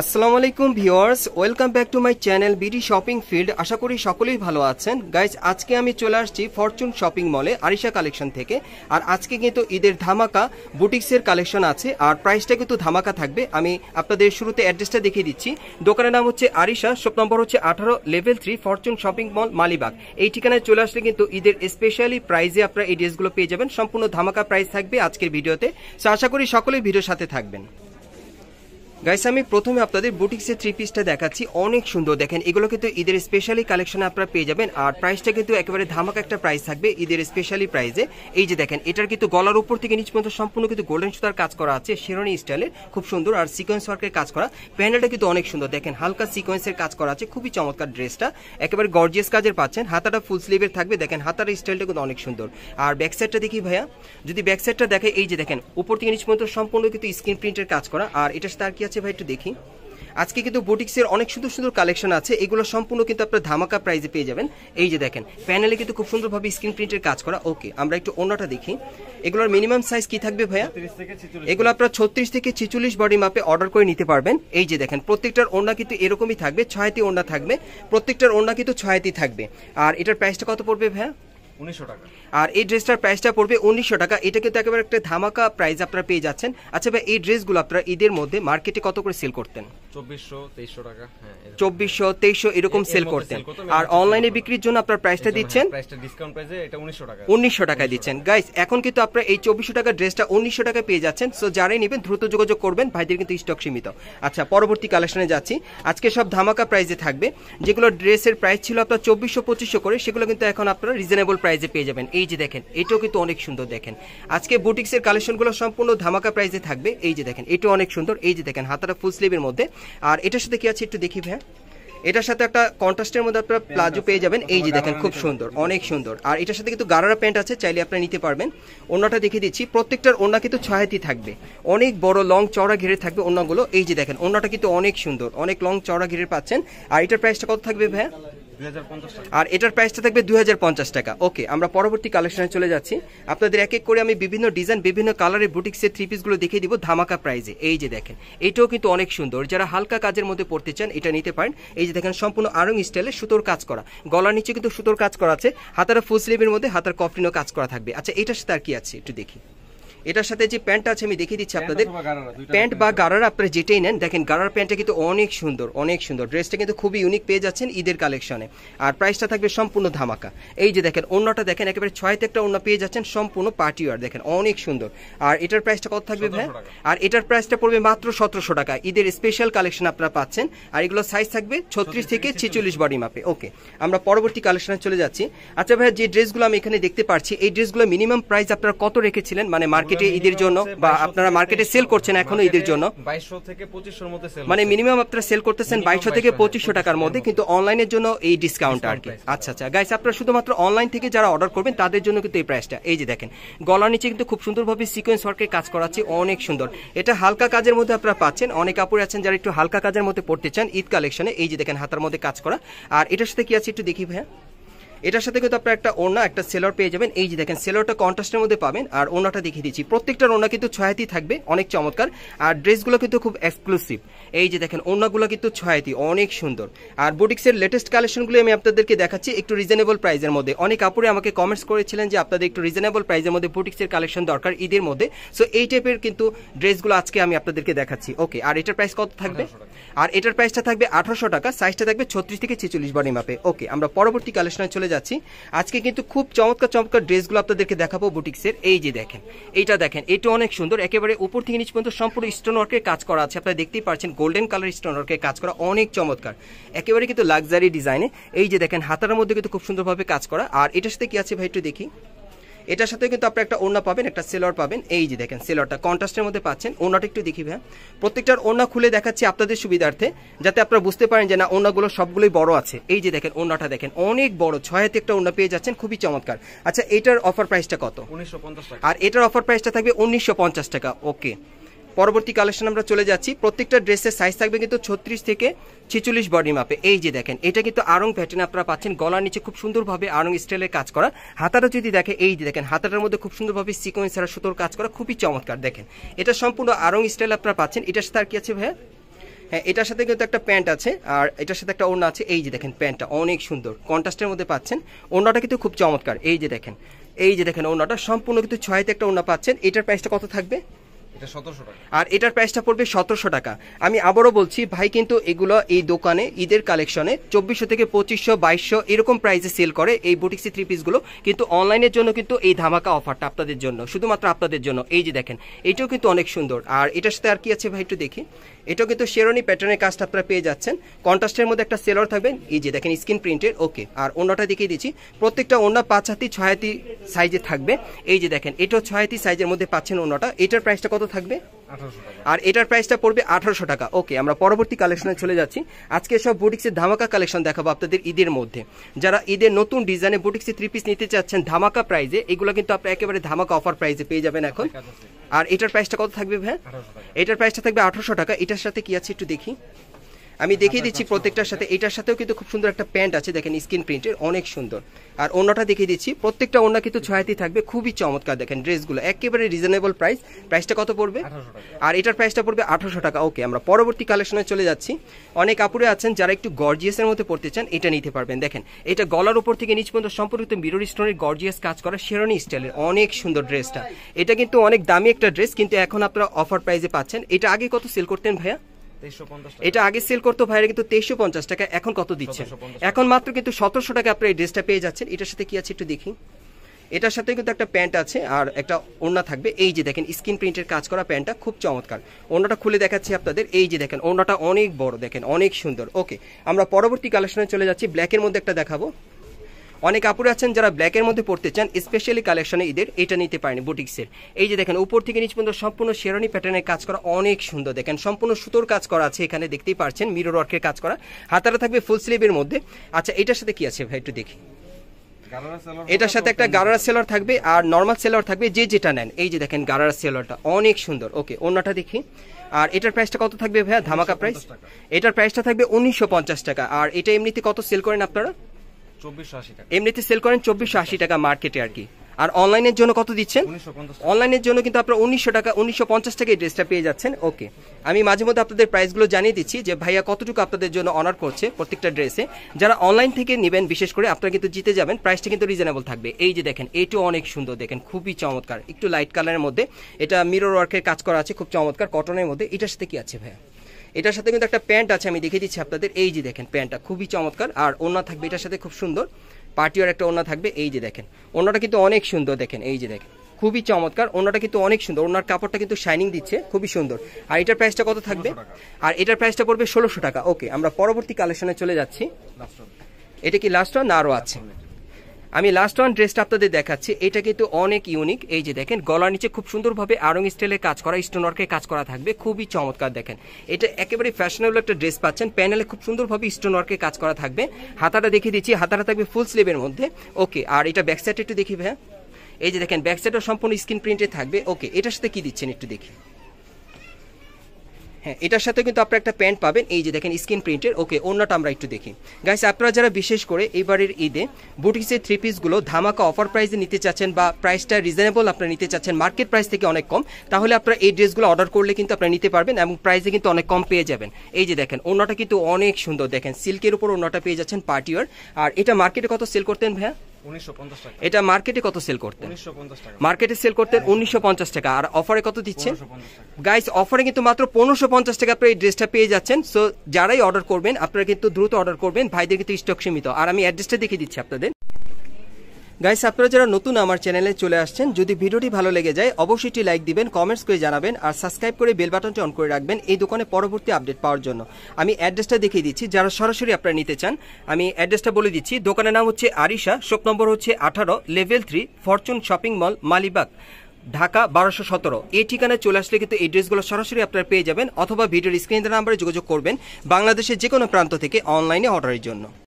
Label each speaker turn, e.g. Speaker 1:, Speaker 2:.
Speaker 1: আসসালামু আলাইকুম viewers welcome back to my channel BD shopping field আশা করি সকলেই ভালো আছেন গাইজ আজকে আমি চলে আসছি ফরচুন শপিং মলে আরিশা কালেকশন থেকে আর আজকে কিন্তু ঈদের ধামাকা বুটিক্সের কালেকশন আছে আর প্রাইসটা কিন্তু ধামাকা থাকবে আমি আপনাদের শুরুতে অ্যাড্রেসটা দেখিয়ে দিচ্ছি দোকানের নাম হচ্ছে আরিশা শপ নম্বর হচ্ছে আঠারো level three Fortune shopping mall Malibagh এই ঠিকানায় চলে আসলে কিন্তু ঈদের স্পেশালি প্রাইজে আপনারা এই ড্রেসগুলো পেয়ে যাবেন সম্পূর্ণ ধামাকা প্রাইস থাকবে আজকের ভিডিওতে সো আশা করি সকলেই ভিডিওর সাথে থাকবেন গাইস আমি প্রথমে আপনাদের বুটিক্সের থ্রি পিসটা দেখাচ্ছি অনেক সুন্দর দেখেন এগুলো কিন্তু ঈদের স্পেশালি কালেকশন আপনারা পেয়ে যাবেন আর প্রাইসটা কিন্তু একেবারে ধামাক একটা প্রাইস থাকবে ঈদের স্পেশালি প্রাইসে এই যে দেখেন এটার কিন্তু গলার উপর থেকে নিচ পর্যন্ত সম্পূর্ণ কিন্তু গোল্ডেন সুতার কাজ করা আছে শেরোনি স্টাইলের খুব সুন্দর আর সিকোয়েন্স ওয়ার্কের কাজ করা প্যান্ডেলটা কিন্তু অনেক সুন্দর দেখেন হালকা সিকোয়েন্সের কাজ করা আছে খুবই চমৎকার ড্রেসটা একেবারে গর্জিয়াস কাজের পাচ্ছেন হাতাটা ফুল স্লিভের থাকবে দেখেন হাতার স্টাইলটা কিন্তু অনেক সুন্দর আর ব্যাক সাইডটা দেখি ভাইয়া যদি ব্যাক সাইডটা দেখে এই যে দেখেন উপর থেকে নিচ পর্যন্ত সম্পূর্ণ কিন্তু স্ক্রিন প্রিন্টের কাজ করা আর এটা তার কি আছে ভাই একটু দেখি আজকে কিন্তু বোটিক্সের অনেক সুন্দর সুন্দর কালেকশন আছে এগুলো সম্পূর্ণ কিন্তু আপনার ধামাকা প্রাইজে পেয়ে যাবেন এই যে দেখেন প্যানেলে কিন্তু খুব সুন্দরভাবে স্ক্রিন প্রিন্টের কাজ করা ওকে আমরা একটু অন্যটা দেখি এগুলোর মিনিমাম সাইজ কি থাকবে ভাইয়া এগুলো আপনার ছত্রিশ থেকে ছিচল্লিশ বডি মাপে অর্ডার করে নিতে পারবেন এই যে দেখেন প্রত্যেকটার ওড়না কিন্তু এরকমই থাকবে ছয়াতি ওড়না থাকবে প্রত্যেকটার ওড়না কিন্তু ছয়াতি থাকবে আর এটার প্রাইসটা কত পড়বে ভাইয়া উনিশশো টাকা আর এই ড্রেসটার প্রাইসটা পড়বে উনিশশো টাকা এটা কিন্তু একেবারে একটা ধামাকা প্রাইস আপনারা পেয়ে যাচ্ছেন আচ্ছা ভাই এই ড্রেসগুলো আপনারা ঈদের মধ্যে মার্কেটে কত করে সেল করতেন হ্যাঁ, চব্বিশশো তেইশশো এরকম সেল করতেন আর অনলাইনে বিক্রির জন্য আপনার প্রাইসটা দিচ্ছেন উনিশশো টাকায় দিচ্ছেন গাইস এখন কিন্তু আপনার এই চব্বিশশো টাকার ড্রেসটা উনিশশো টাকায় পেয়ে যাচ্ছেন সো যারাই নেবেন দ্রুত যোগাযোগ করবেন ভাইদের কিন্তু স্টক সীমিত আচ্ছা পরবর্তী কালেকশনে যাচ্ছি আজকে সব ধামাকা প্রাইজে থাকবে যেগুলো ড্রেসের প্রাইস ছিল আপনার চব্বিশশো পঁচিশশো করে সেগুলো কিন্তু এখন আপনারা রিজনেবল প্রাইজে পেয়ে যাবেন এই যে দেখেন এটাও কিন্তু অনেক সুন্দর দেখেন আজকে বুটিক্সের কালেকশনগুলো সম্পূর্ণ ধামাকা প্রাইজে থাকবে এই যে দেখেন এটা অনেক সুন্দর এই যে দেখেন হাতাটা ফুল স্লিভের মধ্যে আর এটার সাথে কি আছে একটু দেখি ভাই এটার সাথে একটা কন্ট্রাস্টের মধ্যে আপনারা প্লাজো পেয়ে যাবেন এই যে দেখেন খুব সুন্দর অনেক সুন্দর আর এটার সাথে কিন্তু গারারা প্যান্ট আছে চাইলে আপনারা নিতে পারবেন অন্যটা দেখে দিচ্ছি প্রত্যেকটার অন্য কিন্তু ছয়াতি থাকবে অনেক বড় লং চড়া ঘেরে থাকবে অন্যগুলো এই যে দেখেন অন্যটা কিন্তু অনেক সুন্দর অনেক লং চড়া ঘেরে পাচ্ছেন আর এটার প্রাইসটা কত থাকবে ভাইয়া আর এটার প্রাইসটা থাকবে দুই টাকা ওকে আমরা পরবর্তী কালেকশনে চলে যাচ্ছি আপনাদের এক এক করে আমি বিভিন্ন ডিজাইন বিভিন্ন কালারের বুটিক্সের থ্রি পিসগুলো দেখিয়ে দিব ধামাকা প্রাইজে এই যে দেখেন এটাও কিন্তু অনেক সুন্দর যারা হালকা কাজের মধ্যে পড়তে চান এটা নিতে পারেন এই যে দেখেন সম্পূর্ণ আরং স্টাইলে সুতোর কাজ করা গলার নিচে কিন্তু সুতোর কাজ করা আছে হাতারা ফুল স্লিভের মধ্যে হাতার কফিনও কাজ করা থাকবে আচ্ছা এটার সাথে আর কি আছে একটু দেখি এটার সাথে যে প্যান্টটা আছে আমি দেখিয়ে দিচ্ছি আপনাদের প্যান্ট বা গারার আপনারা যেটাই নেন দেখেন গাড়ার প্যান্টটা কিন্তু অনেক সুন্দর অনেক সুন্দর ড্রেসটা কিন্তু খুবই ইউনিক পেয়ে যাচ্ছেন ঈদের কালেকশনে আর প্রাইসটা থাকবে সম্পূর্ণ ধামাকা এই যে দেখেন অন্যটা দেখেন একেবারে ছয়তে একটা অন্য পেয়ে যাচ্ছেন সম্পূর্ণ পার্টি দেখেন অনেক সুন্দর আর এটার প্রাইসটা কত থাকবে ভাই আর এটার প্রাইসটা পড়বে মাত্র সতেরোশো টাকা ঈদের স্পেশাল কালেকশন আপনারা পাচ্ছেন আর এগুলো সাইজ থাকবে ছত্রিশ থেকে ছেচল্লিশ বডি মাপে ওকে আমরা পরবর্তী কালেকশনে চলে যাচ্ছি আচ্ছা ভাই যে ড্রেসগুলো আমি এখানে দেখতে পাচ্ছি এই ড্রেসগুলো মিনিমাম প্রাইস আপনারা কত রেখেছিলেন মানে মার্কেট মার্কেটে ঈদের জন্য বা আপনারা মার্কেটে সেল করছেন এখনো ঈদের জন্য মানে মিনিমাম আপনারা সেল করতেছেন বাইশশো থেকে মানে পঁচিশশো টাকার মধ্যে কিন্তু অনলাইনের জন্য এই ডিসকাউন্ট আর কি আচ্ছা হ্যাঁ। আচ্ছা গাইস আপনারা শুধুমাত্র অনলাইন থেকে যারা অর্ডার করবেন তাদের জন্য কিন্তু এই প্রাইসটা এই যে দেখেন গলার নিচে কিন্তু খুব সুন্দরভাবে সিকোয়েন্স ওয়ার্কের কাজ করাচ্ছে অনেক সুন্দর এটা হালকা কাজের মধ্যে আপনারা পাচ্ছেন অনেক কাপড় আছেন যারা একটু হালকা কাজের মধ্যে পড়তে চান ঈদ কালেকশনে এই যে দেখেন হাতার মধ্যে কাজ করা আর এটার সাথে কি আছে একটু দেখি ভাইয়া এটার সাথে কিন্তু আপনার একটা ওড়না একটা সেলর পেয়ে যাবেন এই যে দেখেন সেলরটা কন্ট্রাস্টের মধ্যে পাবেন আর ওড়নাটা দেখিয়ে দিচ্ছি প্রত্যেকটার ওনা কিন্তু ছয়াতি থাকবে অনেক চমৎকার আর ড্রেসগুলো কিন্তু খুব এক্সক্লুসিভ এই যে দেখেন ওড়নাগুলো কিন্তু ছয়াতি অনেক সুন্দর আর বুটিক্সের লেটেস্ট কালেকশনগুলো আমি আপনাদেরকে দেখাচ্ছি একটু রিজনেবল প্রাইসের মধ্যে অনেক আপুরে আমাকে কমেন্টস করেছিলেন যে আপনাদের একটু রিজনেবল প্রাইসের মধ্যে বুটিক্সের কালেকশন দরকার ঈদের মধ্যে সো এই টাইপের কিন্তু ড্রেসগুলো আজকে আমি আপনাদেরকে দেখাচ্ছি ওকে আর এটার প্রাইস কত থাকবে আর এটার প্রাইসটা থাকবে আঠারোশো টাকা সাইজটা থাকবে ছত্রিশ থেকে ছেচল্লিশ বারি মাপে ওকে আমরা পরবর্তী কালেকশনে চলে চলে যাচ্ছি আজকে কিন্তু খুব চমৎকার চমৎকার ড্রেসগুলো আপনাদেরকে দেখাবো বুটিক্সের এই যে দেখেন এইটা দেখেন এটা অনেক সুন্দর একেবারে উপর থেকে নিচ পর্যন্ত সম্পূর্ণ স্টোন ওয়ার্কের কাজ করা আছে আপনারা দেখতেই পাচ্ছেন গোল্ডেন কালার স্টোন ওয়ার্কের কাজ করা অনেক চমৎকার একেবারে কিন্তু লাক্সারি ডিজাইনে এই যে দেখেন হাতার মধ্যে কিন্তু খুব সুন্দরভাবে কাজ করা আর এটার সাথে কি আছে ভাই একটু দেখি এটার সাথে কিন্তু আপনারা একটা ওড়না পাবেন একটা সেলর পাবেন এই যে দেখেন সেলরটা কন্ট্রাস্টের মধ্যে পাচ্ছেন ওড়নাটা একটু দেখি ভাই প্রত্যেকটার ওড়না খুলে দেখাচ্ছি আপনাদের সুবিধার্থে যাতে আপনারা বুঝতে পারেন যে না ওড়নাগুলো সবগুলোই বড় আছে এই যে দেখেন ওড়নাটা দেখেন অনেক বড় ছয় হাতে একটা ওড়না পেয়ে যাচ্ছেন খুবই চমৎকার আচ্ছা এটার অফার প্রাইসটা কত উনিশশো আর এটার অফার প্রাইসটা থাকবে উনিশশো টাকা ওকে পরবর্তী কালেকশন আমরা চলে যাচ্ছি প্রত্যেকটা ড্রেসের সাইজ থাকবে কিন্তু ছত্রিশ থেকে ছিচল্লিশ বডি মাপে এই যে দেখেন এটা কিন্তু আরং প্যাটার্ন আপনারা পাচ্ছেন গলার নিচে খুব সুন্দরভাবে আরং স্টাইলের কাজ করা হাতাটা যদি দেখে এই যে দেখেন হাতাটার মধ্যে খুব সুন্দরভাবে সিকোয়েন্স আর সুতোর কাজ করা খুবই চমৎকার দেখেন এটা সম্পূর্ণ আরং স্টাইল আপনারা পাচ্ছেন এটার সাথে আর কি আছে ভাইয়া হ্যাঁ এটার সাথে কিন্তু একটা প্যান্ট আছে আর এটার সাথে একটা ওড়না আছে এই যে দেখেন প্যান্টটা অনেক সুন্দর কন্ট্রাস্টের মধ্যে পাচ্ছেন ওড়নাটা কিন্তু খুব চমৎকার এই যে দেখেন এই যে দেখেন ওড়নাটা সম্পূর্ণ কিন্তু ছয়তে একটা ওড়না পাচ্ছেন এটার প্রাইসটা কত থাকবে আর এটার প্রাইসটা পড়বে সতেরোশো টাকা আমি আবারও বলছি ভাই কিন্তু এগুলো এই দোকানে ঈদের কালেকশনে চব্বিশশো থেকে পঁচিশশো বাইশশো এরকম প্রাইসে সেল করে এই বুটিক্সি থ্রি পিসগুলো কিন্তু অনলাইনের জন্য কিন্তু এই ধামাকা অফারটা আপনাদের জন্য শুধুমাত্র আপনাদের জন্য এই যে দেখেন এটাও কিন্তু অনেক সুন্দর আর এটার সাথে আর কি আছে ভাই একটু দেখি এটাও কিন্তু শেরোনি প্যাটার্নের কাজটা আপনারা পেয়ে যাচ্ছেন কন্ট্রাস্টের মধ্যে একটা সেলর থাকবেন এই যে দেখেন স্ক্রিন প্রিন্টের ওকে আর অন্যটা দেখিয়ে দিচ্ছি প্রত্যেকটা অন্য পাঁচ হাতি ছয় হাতি সাইজে থাকবে এই যে দেখেন এটাও ছয় হাতি সাইজের মধ্যে পাচ্ছেন অন্যটা এটার প্রাইসটা কত থাকবে আর এটার প্রাইসটা পড়বে আঠারোশো টাকা ওকে আমরা পরবর্তী কালেকশনে চলে যাচ্ছি আজকে সব বুটিক্সের ধামাকা কালেকশন দেখাবো আপনাদের ঈদের মধ্যে যারা ঈদের নতুন ডিজাইনে বুটিক্সে থ্রি পিস নিতে চাচ্ছেন ধামাকা প্রাইজে এগুলো কিন্তু আপনি একেবারে ধামাকা অফার প্রাইজে পেয়ে যাবেন এখন আর এটার প্রাইসটা কত থাকবে ভাই এটার প্রাইসটা থাকবে আঠারোশো টাকা এটার সাথে কি আছে একটু দেখি আমি দেখিয়ে দিচ্ছি আচ্ছা, আচ্ছা। প্রত্যেকটার সাথে এটার সাথেও কিন্তু খুব সুন্দর একটা প্যান্ট আছে দেখেন স্ক্রিন প্রিন্টের অনেক সুন্দর আর অন্যটা দেখিয়ে দিচ্ছি প্রত্যেকটা অন্য কিন্তু ছয়াতি থাকবে খুবই চমৎকার দেখেন ড্রেসগুলো একেবারে রিজনেবল প্রাইস প্রাইসটা কত পড়বে আর এটার প্রাইসটা পড়বে আঠারোশো টাকা ওকে আমরা পরবর্তী কালেকশনে চলে যাচ্ছি অনেক কাপড়ে আছেন যারা একটু গর্জিয়াসের মধ্যে পড়তে চান এটা নিতে পারবেন দেখেন এটা গলার উপর থেকে নিচ পর্যন্ত সম্পর্কিত মিরর স্টোনের গর্জিয়াস কাজ করা শেরনি স্টাইলের অনেক সুন্দর ড্রেসটা এটা কিন্তু অনেক দামি একটা ড্রেস কিন্তু এখন আপনারা অফার প্রাইসে পাচ্ছেন এটা আগে কত সেল করতেন ভাইয়া এটা আগে সেল করতো ভাইরা কিন্তু তেইশশো পঞ্চাশ টাকা এখন কত দিচ্ছে এখন মাত্র কিন্তু সতেরোশো টাকা আপনার এই ড্রেসটা পেয়ে যাচ্ছেন এটার সাথে কি আছে একটু দেখি এটার সাথে কিন্তু একটা প্যান্ট আছে আর একটা ওড়না থাকবে এই যে দেখেন স্কিন প্রিন্টের কাজ করা প্যান্টটা খুব চমৎকার ওড়নাটা খুলে দেখাচ্ছি আপনাদের এই যে দেখেন ওড়নাটা অনেক বড় দেখেন অনেক সুন্দর ওকে আমরা পরবর্তী কালেকশনে চলে যাচ্ছি ব্ল্যাকের মধ্যে একটা দেখাবো অনেক আপুরা আছেন যারা ব্ল্যাকের মধ্যে পড়তে চান স্পেশালি কালেকশনে ঈদের এটা নিতে পারেন বুটিক্সের এই যে দেখেন উপর থেকে নিচ পর্যন্ত সম্পূর্ণ শেরানি প্যাটার্নের কাজ করা অনেক সুন্দর দেখেন সম্পূর্ণ সুতোর কাজ করা আছে এখানে দেখতেই পারছেন মিরর ওয়ার্কের কাজ করা হাতারা থাকবে ফুল স্লিভের মধ্যে আচ্ছা এটার সাথে কি আছে ভাই একটু দেখি এটার সাথে একটা গারারা সেলার থাকবে আর নর্মাল সেলার থাকবে যে যেটা নেন এই যে দেখেন গারারা সেলারটা অনেক সুন্দর ওকে অন্যটা দেখি আর এটার প্রাইসটা কত থাকবে ভাইয়া ধামাকা প্রাইস এটার প্রাইসটা থাকবে উনিশশো টাকা আর এটা এমনিতে কত সেল করেন আপনারা এমনিতে সেল করেন চব্বিশশো আশি টাকা মার্কেটে আর কি আর অনলাইনের জন্য কত দিচ্ছেন অনলাইনের জন্য কিন্তু আপনারা উনিশশো টাকা উনিশশো পঞ্চাশ টাকা এই ড্রেসটা পেয়ে যাচ্ছেন ওকে আমি মাঝে মধ্যে আপনাদের প্রাইসগুলো জানিয়ে দিচ্ছি যে ভাইয়া কতটুকু আপনাদের জন্য অনার করছে প্রত্যেকটা ড্রেসে যারা অনলাইন থেকে নেবেন বিশেষ করে আপনারা কিন্তু জিতে যাবেন প্রাইসটা কিন্তু রিজনেবল থাকবে এই যে দেখেন এইটু অনেক সুন্দর দেখেন খুবই চমৎকার একটু লাইট কালারের মধ্যে এটা মিরর ওয়ার্কের কাজ করা আছে খুব চমৎকার কটনের মধ্যে এটার সাথে কি আছে ভাইয়া এটার সাথে কিন্তু একটা প্যান্ট আছে আমি দেখে দিচ্ছি আপনাদের এই যে দেখেন প্যান্টটা খুবই চমৎকার আর ওনা থাকবে এটার সাথে খুব সুন্দর পার্টিওর একটা ওনা থাকবে এই যে দেখেন ওনাটা কিন্তু অনেক সুন্দর দেখেন এই যে দেখেন খুবই চমৎকার ওনাটা কিন্তু অনেক সুন্দর ওনার কাপড়টা কিন্তু শাইনিং দিচ্ছে খুবই সুন্দর আর এটার প্রাইসটা কত থাকবে আর এটার প্রাইসটা পড়বে ষোলোশো টাকা ওকে আমরা পরবর্তী কালেকশনে চলে যাচ্ছি এটা কি লাস্ট না আরও আছে আমি লাস্ট ওয়ান ড্রেসটা আপনাদের দেখাচ্ছি এটা কিন্তু অনেক ইউনিক এই যে দেখেন গলার নিচে খুব সুন্দরভাবে আরং স্টাইলে কাজ করা স্টোনওয়ার্কে কাজ করা থাকবে খুবই চমৎকার দেখেন এটা একেবারে ফ্যাশনেবল একটা ড্রেস পাচ্ছেন প্যানেলে খুব সুন্দরভাবে স্টোনওয়ার্কে কাজ করা থাকবে হাতাটা দেখিয়ে দিচ্ছি হাতাটা থাকবে ফুল স্লিভের মধ্যে ওকে আর এটা ব্যাক সাইড একটু দেখি ভাইয়া এই যে দেখেন ব্যাক সাইডও সম্পূর্ণ স্ক্রিন প্রিন্টে থাকবে ওকে এটার সাথে কি দিচ্ছেন একটু দেখি হ্যাঁ এটার সাথে কিন্তু আপনারা একটা প্যান্ট পাবেন এই যে দেখেন স্কিন প্রিন্টের ওকে অন্যটা আমরা একটু দেখি গাইস আপনারা যারা বিশেষ করে এবারের ঈদে বুটিক্সের থ্রি পিসগুলো ধামাকা অফার প্রাইসে নিতে চাচ্ছেন বা প্রাইসটা রিজনেবল আপনারা নিতে চাচ্ছেন মার্কেট প্রাইস থেকে অনেক কম তাহলে আপনারা এই ড্রেসগুলো অর্ডার করলে কিন্তু আপনারা নিতে পারবেন এবং প্রাইসে কিন্তু অনেক কম পেয়ে যাবেন এই যে দেখেন অন্যটা কিন্তু অনেক সুন্দর দেখেন সিল্কের উপর অন্যটা পেয়ে যাচ্ছেন পার্টিওয়ার আর এটা মার্কেটে কত সেল করতেন ভাইয়া এটা মার্কেটে কত সেল করতেন মার্কেটে সেল করতেন উনিশশো পঞ্চাশ টাকা আর অফারে কত দিচ্ছেন গাইস অফারে কিন্তু মাত্র পনেরোশো পঞ্চাশ টাকা আপনার এই ড্রেসটা পেয়ে যাচ্ছেন সো যারাই অর্ডার করবেন আপনারা কিন্তু দ্রুত অর্ডার করবেন ভাইদের কিন্তু স্টক সীমিত আর আমি অ্যাড্রেসটা দেখিয়ে দিচ্ছি আপনাদের গাইস আপনারা যারা নতুন আমার চ্যানেলে চলে আসছেন যদি ভিডিওটি ভালো লেগে যায় অবশ্যই লাইক দিবেন কমেন্টস করে জানাবেন আর সাবস্ক্রাইব করে বেল বাটনটি অন করে রাখবেন এই দোকানে পরবর্তী আপডেট পাওয়ার জন্য আমি অ্যাড্রেসটা দেখিয়ে দিচ্ছি যারা সরাসরি আপনারা নিতে চান আমি অ্যাড্রেসটা বলে দিচ্ছি দোকানের নাম হচ্ছে আরিশা শপ নম্বর হচ্ছে আঠারো level three Fortune shopping mall Malibagh Dhaka বারোশো সতেরো এই ঠিকানায় চলে আসলে কিন্তু এই ড্রেসগুলো সরাসরি আপনারা পেয়ে যাবেন অথবা ভিডিওর স্ক্রিনের নাম্বারে যোগাযোগ করবেন বাংলাদেশের যে কোনো প্রান্ত থেকে অনলাইনে অর্ডারের জন্য